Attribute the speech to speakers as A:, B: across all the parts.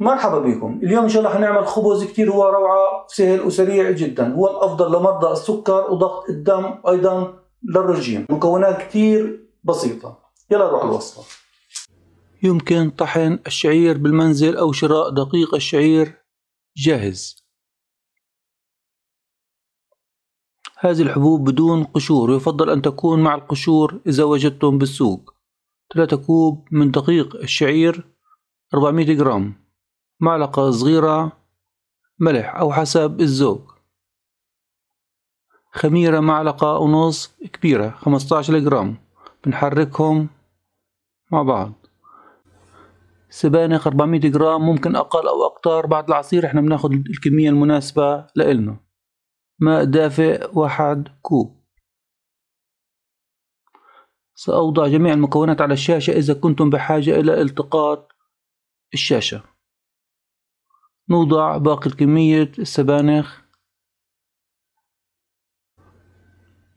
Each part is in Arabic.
A: مرحبا بكم اليوم ان شاء الله حنعمل خبز كتير هو روعة سهل وسريع جدا هو الافضل لمرضى السكر وضغط الدم ايضا للرجيم مكونات كتير بسيطة يلا نروح الوصفة يمكن طحن الشعير بالمنزل او شراء دقيق الشعير جاهز هذه الحبوب بدون قشور يفضل ان تكون مع القشور اذا وجدتم بالسوق 3 كوب من دقيق الشعير 400 جرام معلقة صغيرة ملح أو حسب الذوق خميرة معلقة ونص كبيرة خمستاشر جرام بنحركهم مع بعض سبانخ 400 جرام ممكن أقل أو أكتر بعد العصير احنا بناخد الكمية المناسبة لإلنا ماء دافئ واحد كوب سأوضع جميع المكونات على الشاشة إذا كنتم بحاجة إلى التقاط الشاشة نوضع باقي كمية السبانخ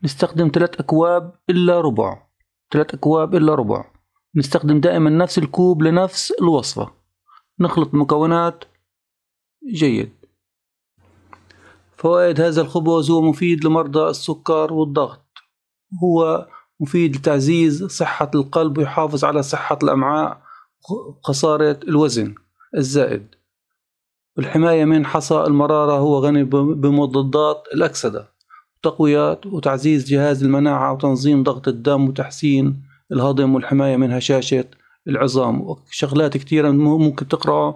A: نستخدم ثلاث أكواب إلا ربع ثلاث أكواب إلا ربع نستخدم دائما نفس الكوب لنفس الوصفة نخلط مكونات جيد فوائد هذا الخبز هو مفيد لمرضى السكر والضغط هو مفيد لتعزيز صحة القلب ويحافظ على صحة الأمعاء وخسارة الوزن الزائد الحماية من حصى المرارة هو غني بمضادات الأكسدة تقويات وتعزيز جهاز المناعة وتنظيم ضغط الدم وتحسين الهضم والحماية من هشاشة العظام وشغلات كتيرة ممكن تقرأ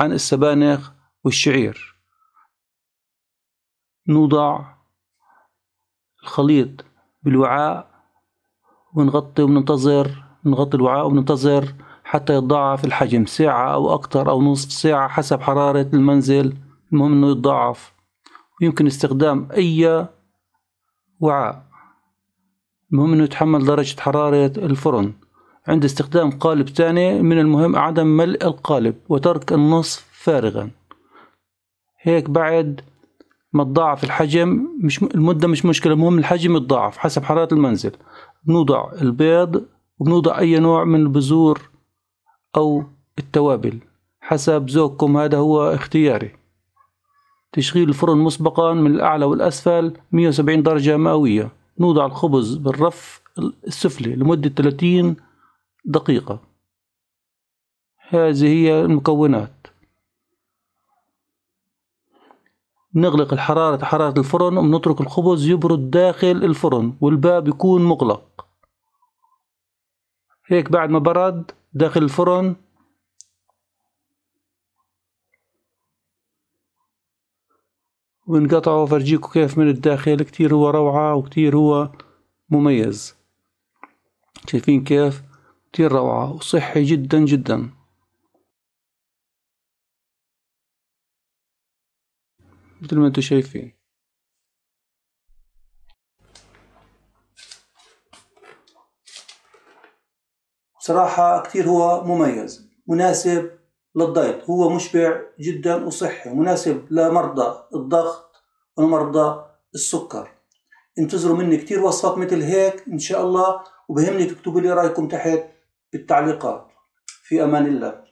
A: عن السبانخ والشعير نوضع الخليط بالوعاء ونغطي وننتظر نغطي الوعاء وننتظر حتى يتضاعف الحجم ساعة أو أكثر أو نصف ساعة حسب حرارة المنزل المهم أنه يتضاعف ويمكن استخدام أي وعاء المهم أنه يتحمل درجة حرارة الفرن عند استخدام قالب ثاني من المهم عدم ملء القالب وترك النصف فارغا هيك بعد ما تضاعف الحجم مش المدة مش مشكلة المهم الحجم يتضاعف حسب حرارة المنزل بنوضع البيض وبنوضع أي نوع من البذور أو التوابل حسب ذوقكم هذا هو اختياري تشغيل الفرن مسبقا من الأعلى والأسفل 170 درجة مئوية نوضع الخبز بالرف السفلي لمدة 30 دقيقة هذه هي المكونات نغلق الحرارة حرارة الفرن ونترك الخبز يبرد داخل الفرن والباب يكون مغلق هيك بعد ما برد داخل الفرن ونقطعه وفرجيكم كيف من الداخل كتير هو روعة وكتير هو مميز شايفين كيف كتير روعة وصحي جدا جدا مثل ما انتم شايفين صراحة كتير هو مميز مناسب للضيط هو مشبع جدا وصحي مناسب لمرضى الضغط ومرضى السكر انتظروا مني كتير وصفات مثل هيك ان شاء الله وبهمني تكتبوا لي رايكم تحت بالتعليقات في امان الله